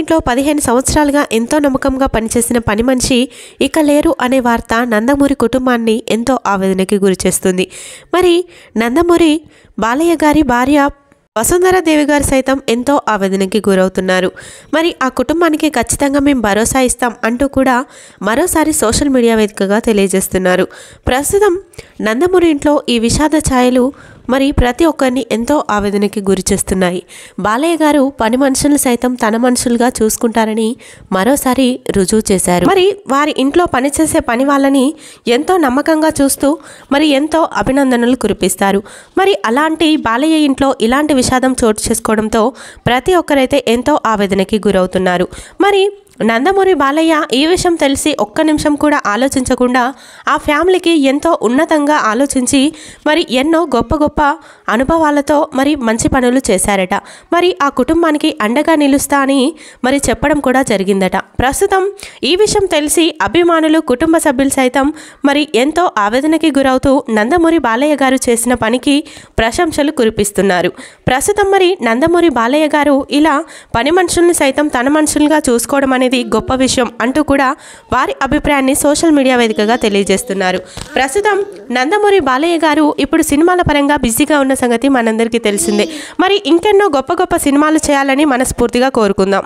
ఇంట్లో పదిహేను సంవత్సరాలుగా ఎంతో నమ్మకంగా పనిచేసిన పని మనిషి ఇక లేరు అనే వార్త నందమూరి కుటుంబాన్ని ఎంతో ఆవేదనకి గురిచేస్తుంది మరి నందమూరి బాలయ్య గారి భార్య వసుంధరాదేవి గారు సైతం ఎంతో ఆవేదనకి గురవుతున్నారు మరి ఆ కుటుంబానికి ఖచ్చితంగా మేము భరోసా ఇస్తాం అంటూ కూడా మరోసారి సోషల్ మీడియా వేదికగా తెలియజేస్తున్నారు ప్రస్తుతం నందమూరి ఇంట్లో ఈ విషాద ఛాయలు మరి ప్రతి ఒక్కరిని ఎంతో ఆవేదనకి గురి చేస్తున్నాయి బాలయ్య గారు పని మనుషులు సైతం తన మనుషులుగా చూసుకుంటారని మరోసారి రుజువు చేశారు మరి వారి ఇంట్లో పనిచేసే పని వాళ్ళని ఎంతో నమ్మకంగా చూస్తూ మరి ఎంతో అభినందనలు కురిపిస్తారు మరి అలాంటి బాలయ్య ఇంట్లో ఇలాంటి విషాదం చోటు చేసుకోవడంతో ప్రతి ఒక్కరైతే ఎంతో ఆవేదనకి గురవుతున్నారు మరి నందమూరి బాలయ్య ఈ విషయం తెలిసి ఒక్క నిమిషం కూడా ఆలోచించకుండా ఆ ఫ్యామిలీకి ఎంతో ఉన్నతంగా ఆలోచించి మరి ఎన్నో గొప్ప గొప్ప అనుభవాలతో మరి మంచి పనులు చేశారట మరి ఆ కుటుంబానికి అండగా నిలుస్తా అని మరి చెప్పడం కూడా జరిగిందట ప్రస్తుతం ఈ విషయం తెలిసి అభిమానులు కుటుంబ సభ్యులు సైతం మరి ఎంతో ఆవేదనకి గురవుతూ నందమూరి బాలయ్య గారు చేసిన పనికి ప్రశంసలు కురిపిస్తున్నారు ప్రస్తుతం మరి నందమూరి బాలయ్య గారు ఇలా పని మనుషుల్ని సైతం తన మనుషులుగా చూసుకోవడం అనేది గొప్ప విషయం అంటూ కూడా వారి అభిప్రాయాన్ని సోషల్ మీడియా వేదికగా తెలియజేస్తున్నారు ప్రస్తుతం నందమూరి బాలయ్య గారు ఇప్పుడు సినిమాల పరంగా బిజీగా ఉన్న సంగతి మనందరికీ తెలిసిందే మరి ఇంకెన్నో గొప్ప గొప్ప సినిమాలు చేయాలని మనస్ఫూర్తిగా కోరుకుందాం